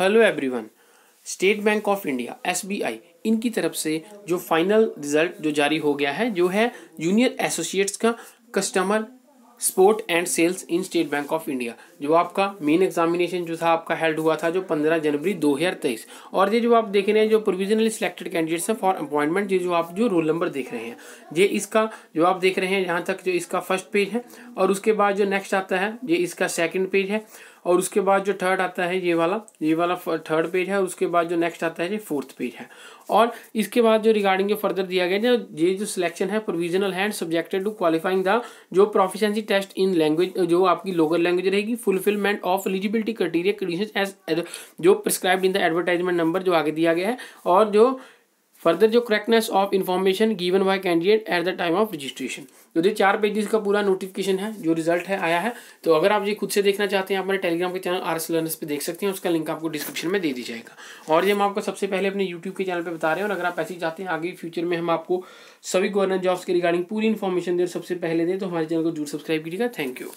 hello everyone State Bank of India SBI इनकी तरफ से जो फाइनल रिजल्ट जो जारी हो गया है जो है जूनियर एसोसिएट्स का customer support and sales in State Bank of India जो आपका मेन एग्जामिनेशन जो था आपका हेल्ड हुआ था जो 15 जनवरी 2023 और ये जो आप देख रहे हैं जो प्रोविजनली सिलेक्टेड कैंडिडेट्स हैं फॉर अपॉइंटमेंट ये जो आप जो रोल नंबर देख रहे हैं ये इसका जो आप देख रहे हैं यहाँ तक जो इसका फर्स्ट पेज है और उसके बाद जो नेक्स्ट आता है ये इसका सेकेंड पेज है और उसके बाद जो थर्ड आता है ये वाला ये वाला थर्ड पेज है उसके बाद जो नेक्स्ट आता है ये फोर्थ पेज है और इसके बाद जो रिगार्डिंग जो फर्दर दिया गया जो ये जो सिलेक्शन है provisional and subjected to qualifying the जो प्रोफिशेंसी टेस्ट इन लैंग्वेज जो आपकी लोकल लैंग्वेज रहेगी fulfilment of eligibility criteria condition as जो prescribed in the advertisement number जो आगे दिया गया है और जो फर्दर जो correctness of information given by candidate at the time of registration जो देखिए चार पेजेस का पूरा नोटिफिकेशन है जो रिजल्ट है आया है तो अगर आप ये खुद से देखना चाहते हैं आप हमारे टेलीग्राम के चैनल आर एस लर्नर्स पर देख सकते हैं उसका लिंक आपको डिस्क्रिप्शन में दे दी जाएगा और ये हम आपको सबसे पहले अपने यूट्यूब के चैनल पर बता रहे हैं और अगर आप ऐसे चाहते हैं आगे फ्यूचर में हम आपको सभी गवर्नमेंट जॉब्स के रिगार्डिंग पूरी इन्फॉर्मेशन दें सबसे पहले दें तो हमारे चैनल को जरूर सब्सक्राइब कीजिएगा थैंक यू